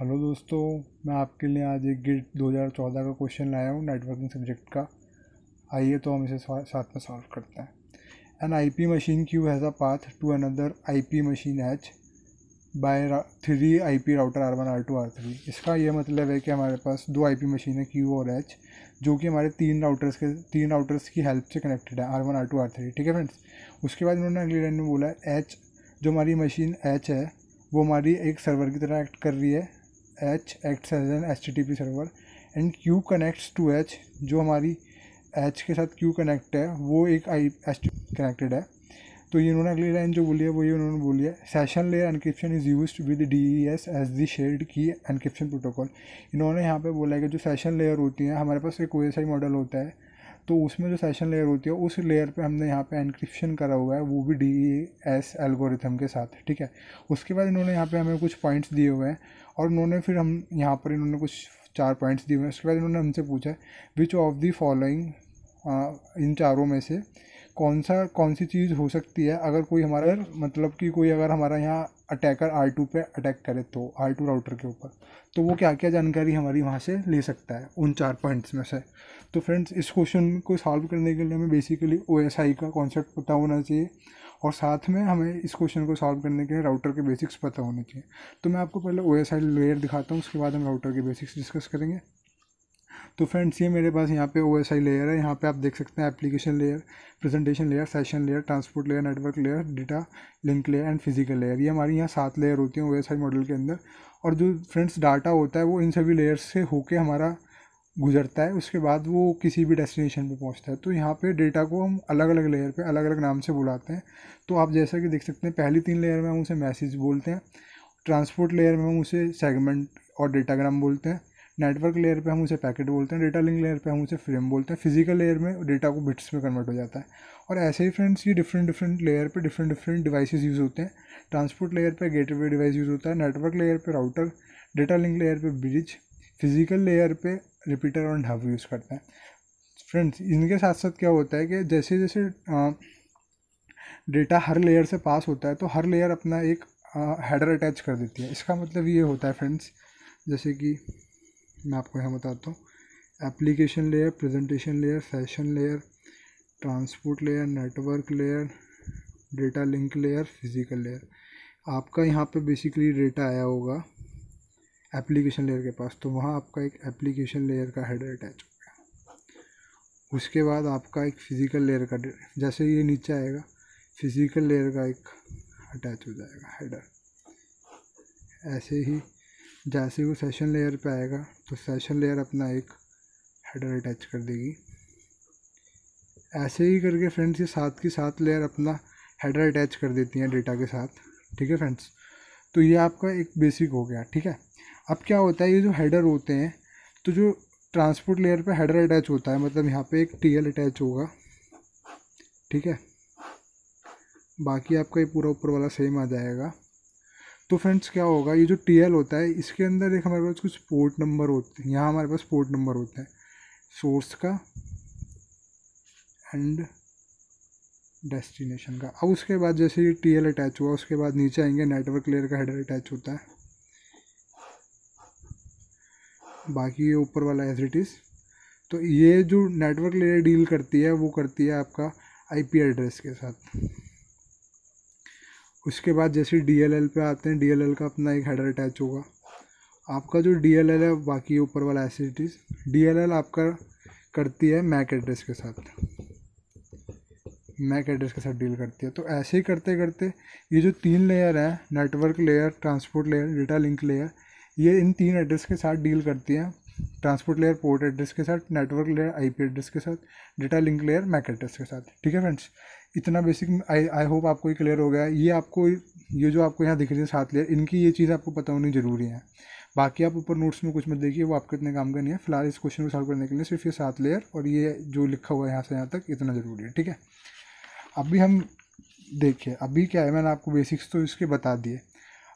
hello दोस्तों मैं आपके लिए आज एक गिट 2014 का क्वेश्चन लाया हूँ नेटवर्किंग सब्जेक्ट का आइए तो हम इसे साथ में सॉल्व करते हैं an IP machine Q has a path to another IP machine H by three IP router R one R two R three इसका यह मतलब है कि हमारे पास दो आईपी मशीन है क्यू और एच जो कि हमारे तीन राउटर्स के तीन राउटर्स की हेल्प से कनेक्टेड है R one R two R three ठीक है फ्रेंड्स उसके बाद उन्होंने अगली लाइन में बोला एच जो हमारी मशीन एच है वो हमारी एक सर्वर की तरह एक्ट कर रही है H act as an H T P server and Q connects to H जो हमारी एच के साथ क्यू कनेक्ट है वो एक आई एच कनेक्टेड है तो ये इन्होंने अगली लाइन जो बोली है वो ये उन्होंने बोली है session layer encryption is use with D E S as the shared key encryption protocol इन्होंने यहाँ पे बोला है कि जो सेशन लेयर होती है हमारे पास एक ओ एस आई मॉडल होता है तो उसमें जो सेशन लेयर होती है उस लेयर पे हमने यहाँ पे एनक्रिप्शन करा हुआ है वो भी डी एस एल्गोरिथम के साथ ठीक है उसके बाद इन्होंने यहाँ पे हमें कुछ पॉइंट्स दिए हुए हैं और उन्होंने फिर हम यहाँ पर इन्होंने कुछ चार पॉइंट्स दिए हुए हैं उसके बाद इन्होंने हमसे पूछा which of the following in चारों में से कौन सा कौन सी चीज़ हो सकती है अगर कोई हमारा मतलब कि कोई अगर हमारा यहाँ अटैकर आर टू पर अटैक करे तो आर टू राउटर के ऊपर तो वो क्या क्या जानकारी हमारी वहाँ से ले सकता है उन चार पॉइंट्स में से तो फ्रेंड्स इस क्वेश्चन को सॉल्व करने के लिए हमें बेसिकली ओ एस आई का कॉन्सेप्ट पता होना चाहिए और साथ में हमें इस क्वेश्चन को सॉल्व करने के लिए राउटर के बेसिक्स पता होने चाहिए तो मैं आपको पहले ओ एस आई लेयर दिखाता हूँ उसके बाद हम राउटर के बेसिक्स डिस्कस करेंगे तो फ्रेंड्स ये मेरे पास यहाँ पे ओ लेयर है यहाँ पे आप देख सकते हैं application layer presentation layer session layer transport layer network layer data link layer and physical layer ये हमारी यहाँ सात लेयर होती हैं ओ मॉडल के अंदर और जो फ्रेंड्स डाटा होता है वो इन सभी लेयर्स से होके हमारा गुजरता है उसके बाद वो किसी भी डेस्टिनेशन पे पहुंचता है तो यहाँ पे डेटा को हम अलग अलग लेयर पे अलग अलग नाम से बुलाते हैं तो आप जैसा कि देख सकते हैं पहली तीन लेयर में हम उसे मैसेज बोलते हैं ट्रांसपोर्ट लेयर में हम उसे सेगमेंट और डेटाग्राम बोलते हैं नेटवर्क लेयर पे हम उसे पैकेट बोलते हैं डेटा लिंक लेयर पे हम उसे फ्रेम बोलते हैं फिजिकल लेयर में डेटा को बिट्स में कन्वर्ट हो जाता है और ऐसे ही फ्रेंड्स ये डिफरेंट डिफरेंट लेयर पे डिफरेंट डिफरेंट डिवाइसेस यूज़ होते हैं ट्रांसपोर्ट लेयर पे गेटवे डिवाइस यूज़ होता है नेटवर्क लेयर पर राउटर डेटा लिंक लेयर पर ब्रिज फिजिकल लेयर पर रिपीटर और हब यूज़ करते हैं फ्रेंड्स इनके साथ साथ क्या होता है कि जैसे जैसे डेटा हर लेयर से पास होता है तो हर लेयर अपना एक हेडर अटैच कर देती है इसका मतलब ये होता है फ्रेंड्स जैसे कि मैं आपको यहाँ बताता हूँ application layer presentation layer session layer transport layer network layer data link layer physical layer आपका यहाँ पे बेसिकली डेटा आया होगा एप्लीकेशन लेयर के पास तो वहाँ आपका एक एप्लीकेशन लेयर का हेडर अटैच हो गया उसके बाद आपका एक फ़िज़िकल लेयर का जैसे ये नीचे आएगा फ़िज़िकल लेयर का एक अटैच हो जाएगा हेडर ऐसे ही जैसे ही वो सेशन लेयर पे आएगा तो सेशन लेयर अपना एक हेडर अटैच कर देगी ऐसे ही करके फ्रेंड्स ये सात की सात लेयर अपना हेडर अटैच कर देती हैं डेटा के साथ ठीक है फ्रेंड्स तो ये आपका एक बेसिक हो गया ठीक है अब क्या होता है ये जो हेडर होते हैं तो जो ट्रांसपोर्ट लेयर पे हेडर अटैच होता है मतलब यहाँ पे एक एल अटैच होगा ठीक है बाकी आपका ये पूरा ऊपर वाला सेम आ जाएगा तो फ्रेंड्स क्या होगा ये जो टी होता है इसके अंदर एक हमारे पास कुछ पोर्ट नंबर होते हैं यहाँ हमारे पास पोर्ट नंबर होता है सोर्स का एंड डेस्टिनेशन का अब उसके बाद जैसे ये टी अटैच हुआ उसके बाद नीचे आएंगे नेटवर्क लेयर का हेडर अटैच होता है बाकी ये ऊपर वाला एज इट इज़ तो ये जो नेटवर्क लेयर डील करती है वो करती है आपका आईपी एड्रेस के साथ उसके बाद जैसे डी एल एल पे आते हैं डी एल एल का अपना एक हेडर अटैच होगा आपका जो डी एल एल है बाकी ऊपर वाला एसिडिटीज डी एल एल आपका करती है मैक एड्रेस के साथ मैक एड्रेस के साथ डील करती है तो ऐसे ही करते करते ये जो तीन लेयर हैं network layer transport layer data link layer ये इन तीन एड्रेस के साथ डील करती हैं ट्रांसपोर्ट लेयर पोर्ट एड्रेस के साथ नेटवर्क लेयर आईपी एड्रेस के साथ data link layer MAC address के साथ ठीक है फ्रेंड्स इतना बेसिक आई आई होप आपको ये क्लियर हो गया है ये आपको ये जो आपको यहाँ दिख रही है सात लेयर इनकी ये चीज़ आपको पता होनी ज़रूरी है बाकी आप ऊपर नोट्स में कुछ मत देखिए वो आपके इतने काम का नहीं है फिलहाल इस क्वेश्चन को सॉल्व करने के लिए सिर्फ ये सात लेयर और ये जो लिखा हुआ है यहाँ से यहाँ तक इतना ज़रूरी है ठीक है अभी हम देखिए अभी क्या है मैंने आपको बेसिक्स तो इसके बता दिए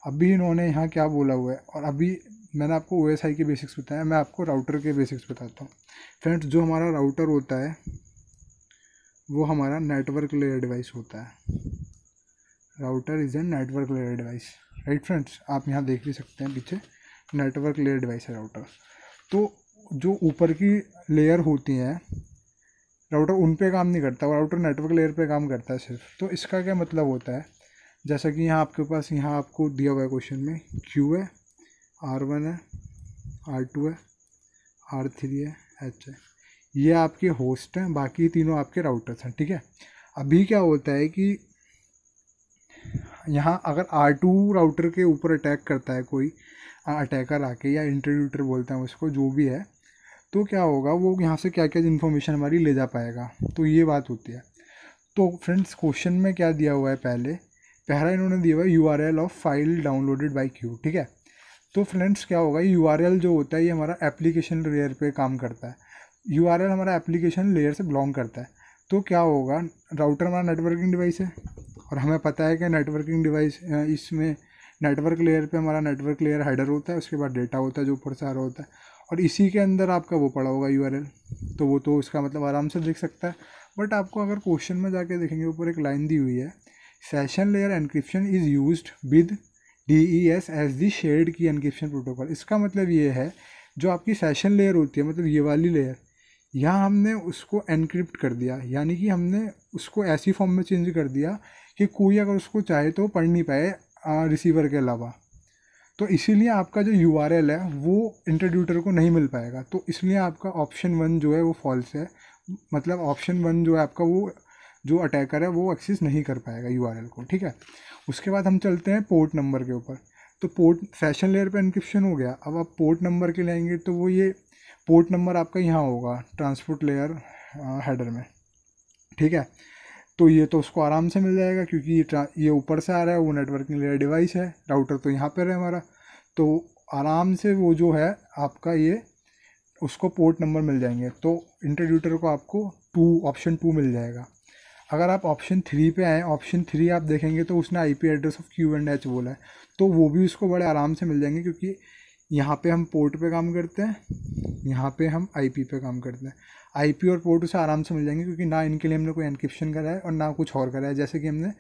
अभी इन्होंने यहाँ क्या बोला हुआ है और अभी मैंने आपको ओ के बेसिक्स बताया मैं आपको राउटर के बेसिक्स बताता हूँ फ्रेंड्स जो हमारा राउटर होता है वो हमारा नेटवर्क लेयर डिवाइस होता है router is an network layer device right friends आप यहाँ देख भी सकते हैं पीछे नेटवर्क लेयर डिवाइस है राउटर तो जो ऊपर की लेयर होती हैं राउटर उन पे काम नहीं करता राउटर नेटवर्क लेयर पे काम करता है सिर्फ तो इसका क्या मतलब होता है जैसा कि यहाँ आपके पास यहाँ आपको दिया हुआ है क्वेश्चन में क्यू है आर वन है आर टू है आर थ्री है एच है ये आपके होस्ट हैं बाकी तीनों आपके राउटर्स हैं ठीक है अभी क्या होता है कि यहाँ अगर आर टू राउटर के ऊपर अटैक करता है कोई अटैकर आके या इंटरव्यूटर बोलते हैं उसको जो भी है तो क्या होगा वो यहाँ से क्या क्या इन्फॉर्मेशन हमारी ले जा पाएगा तो ये बात होती है तो फ्रेंड्स क्वेश्चन में क्या दिया हुआ है पहले पहला इन्होंने दिया हुआ है U R L of file downloaded by Q ठीक है तो फ्रेंड्स क्या होगा यू आर जो होता है ये हमारा एप्लीकेशन लेयर पे काम करता है यू हमारा एप्लीकेशन लेयर से बिलोंग करता है तो क्या होगा राउटर हमारा नेटवर्किंग डिवाइस है और हमें पता है कि नेटवर्किंग डिवाइस इसमें नेटवर्क लेयर पे हमारा नेटवर्क लेयर हेडर होता है उसके बाद डेटा होता है जो ऊपर सारा होता है और इसी के अंदर आपका वो पड़ा होगा यू तो वो तो इसका मतलब आराम से देख सकता है बट आपको अगर क्वेश्चन में जाके देखेंगे ऊपर एक लाइन दी हुई है session layer encryption is use with D E S as the shared key encryption protocol इसका मतलब ये है जो आपकी सेशन लेयर होती है मतलब ये वाली लेयर यहाँ हमने उसको एनक्रिप्ट कर दिया यानी कि हमने उसको ऐसी फॉर्म में चेंज कर दिया कि कोई अगर उसको चाहे तो पढ़ नहीं पाए रिसीवर के अलावा तो इसीलिए आपका जो यू है वो इंट्रोड्यूटर को नहीं मिल पाएगा तो इसलिए आपका ऑप्शन वन जो है वो फॉल्स है मतलब ऑप्शन वन जो है आपका वो जो अटैकर है वो एक्सेस नहीं कर पाएगा यू को ठीक है उसके बाद हम चलते हैं पोर्ट नंबर के ऊपर तो पोर्ट सेशन लेयर पे इनक्रिप्शन हो गया अब आप पोर्ट नंबर के लेंगे तो वो ये पोर्ट नंबर आपका यहाँ होगा ट्रांसपोर्ट लेयर हेडर में ठीक है तो ये तो उसको आराम से मिल जाएगा क्योंकि ये ये ऊपर से आ रहा है वो नेटवर्किंग लेयर डिवाइस है राउटर तो यहाँ पर है हमारा तो आराम से वो जो है आपका ये उसको पोर्ट नंबर मिल जाएंगे तो इंट्रोड्यूटर को आपको टू ऑप्शन टू मिल जाएगा अगर आप ऑप्शन थ्री पे आए ऑप्शन थ्री आप देखेंगे तो उसने I P address of Q and H बोला है तो वो भी उसको बड़े आराम से मिल जाएंगे क्योंकि यहाँ पे हम पोर्ट पे काम करते हैं यहाँ पे हम आईपी पे काम करते हैं आईपी और पोर्ट उसे आराम से मिल जाएंगे क्योंकि ना इनके लिए हमने कोई इनक्रिप्शन करा है और ना कुछ और करा है जैसे कि हमने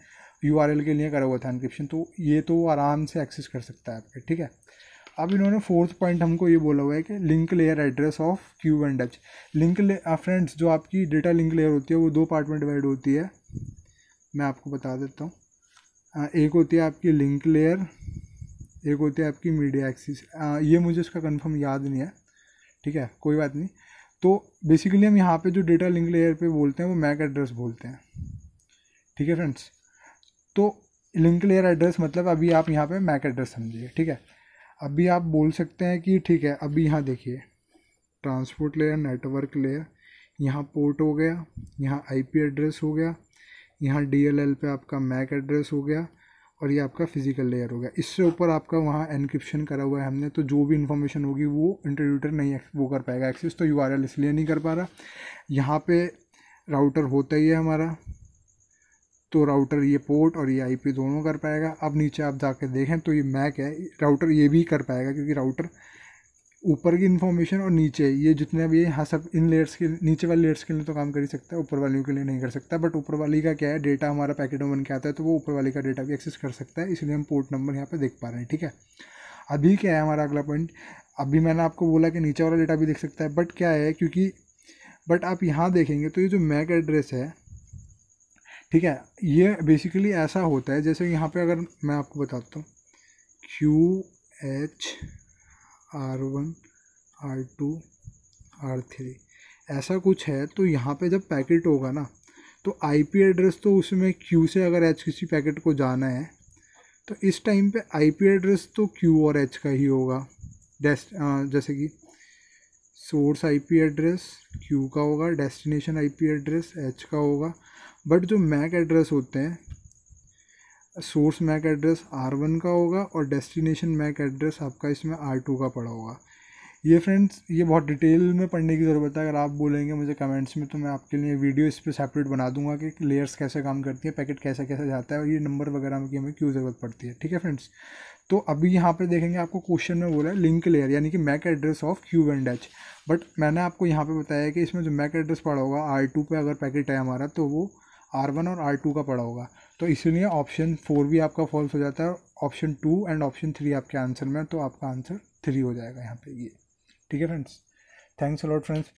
यू के लिए करा हुआ था इनक्रिप्शन तो ये तो आराम से एक्सेस कर सकता है आपके ठीक है अब इन्होंने फोर्थ पॉइंट हमको ये बोला हुआ है कि link layer address of Q and H link layer friends uh, जो आपकी डेटा लिंक लेयर होती है वो दो पार्ट में डिवाइड होती है मैं आपको बता देता हूँ uh, एक होती है आपकी लिंक लेयर एक होती है आपकी मीडिया एक्सिस uh, ये मुझे उसका कन्फर्म याद नहीं है ठीक है कोई बात नहीं तो बेसिकली हम यहाँ पर जो डेटा लिंक लेयर पर बोलते हैं वो मैक एड्रेस बोलते हैं ठीक है फ्रेंड्स तो लिंक लेयर एड्रेस मतलब अभी आप यहाँ पर मैक एड्रेस समझिए ठीक है अभी आप बोल सकते हैं कि ठीक है अभी यहाँ देखिए ट्रांसपोर्ट लेयर नेटवर्क लेयर यहाँ पोर्ट हो गया यहाँ आईपी एड्रेस हो गया यहाँ डीएलएल पे आपका मैक एड्रेस हो गया और ये आपका फिजिकल लेयर हो गया इससे ऊपर आपका वहाँ एनक्रिप्शन करा हुआ है हमने तो जो भी इन्फॉर्मेशन होगी वो इंटरव्यूटर नहीं वो कर पाएगा एक्सेस तो यू इसलिए नहीं कर पा रहा यहाँ पर राउटर होता ही है हमारा तो राउटर ये पोर्ट और ये आईपी दोनों कर पाएगा अब नीचे आप जाकर देखें तो ये मैक है राउटर ये भी कर पाएगा क्योंकि राउटर ऊपर की इन्फॉर्मेशन और नीचे ये जितने भी हाँ सब इन लेयर्स के नीचे वाले लेयर्स के लिए तो काम कर ही सकता है ऊपर वालों के लिए नहीं कर सकता बट ऊपर वाली का क्या है डेटा हमारा पैकेट में बन के आता है तो वो ऊपर वाले का डेटा भी एक्सेस कर सकता है इसलिए हम पोर्ट नंबर यहाँ पर देख पा रहे हैं ठीक है अभी क्या है हमारा अगला पॉइंट अभी मैंने आपको बोला कि नीचे वाला डेटा भी देख सकता है बट क्या है क्योंकि बट आप यहाँ देखेंगे तो ये जो मैक एड्रेस है ठीक है ये बेसिकली ऐसा होता है जैसे यहाँ पे अगर मैं आपको बताता हूँ Q H R one R two R three ऐसा कुछ है तो यहाँ पे जब पैकेट होगा ना तो आईपी एड्रेस तो उसमें क्यू से अगर एच किसी पैकेट को जाना है तो इस टाइम पे आईपी एड्रेस तो क्यू और एच का ही होगा डेस्ट जैसे कि सोर्स आईपी एड्रेस क्यू का होगा डेस्टिनेशन आईपी एड्रेस एच का होगा बट जो मैक एड्रेस होते हैं source MAC address R one का होगा और डेस्टिनेशन मैक एड्रेस आपका इसमें आर टू का पड़ा होगा ये फ्रेंड्स ये बहुत डिटेल में पढ़ने की ज़रूरत है अगर आप बोलेंगे मुझे कमेंट्स में तो मैं आपके लिए वीडियो इस पर सेपरेट बना दूंगा कि लेयर्स कैसे काम करती है पैकेट कैसे कैसे जाता है और ये नंबर वगैरह की हमें क्यों ज़रूरत पड़ती है ठीक है फ्रेंड्स तो अभी यहाँ पर देखेंगे आपको क्वेश्चन में बोला है लिंक लेयर यानी कि MAC address of Q and H but मैंने आपको यहाँ पर बताया कि इसमें जो मैक एड्रेस पड़ा होगा आर टू पर अगर पैकेट है हमारा तो वो आर वन और आर टू का पड़ा होगा तो इसीलिए ऑप्शन फोर भी आपका फॉल्स हो जाता है option two and option three आपके आंसर में तो आपका आंसर थ्री हो जाएगा यहाँ पे ये ठीक है फ्रेंड्स थैंक्स अलॉट फ्रेंड्स